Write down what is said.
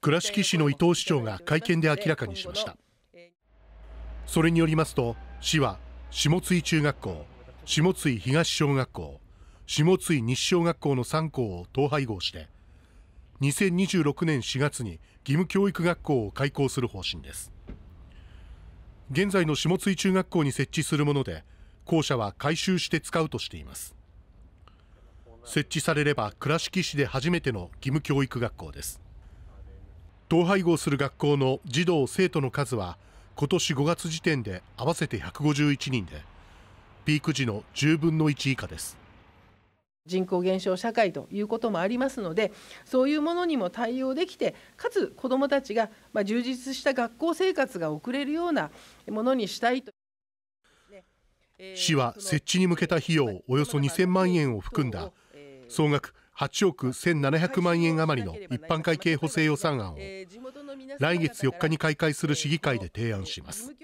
倉敷市の伊藤市長が会見で明らかにしましたそれによりますと市は下津井中学校下津井東小学校下津井西小学校の3校を統廃合して2026年4月に義務教育学校を開校する方針です現在の下津井中学校に設置するもので校舎は改修して使うとしています設置されれば倉敷市で初めての義務教育学校です統廃合する学校の児童・生徒の数は今年5月時点で合わせて151人でピーク時の10分の1以下です人口減少社会ということもありますのでそういうものにも対応できてかつ子どもたちが充実した学校生活が送れるようなものにしたいと市は設置に向けた費用およそ2000万円を含んだ総額8億1700万円余りの一般会計補正予算案を来月4日に開会する市議会で提案します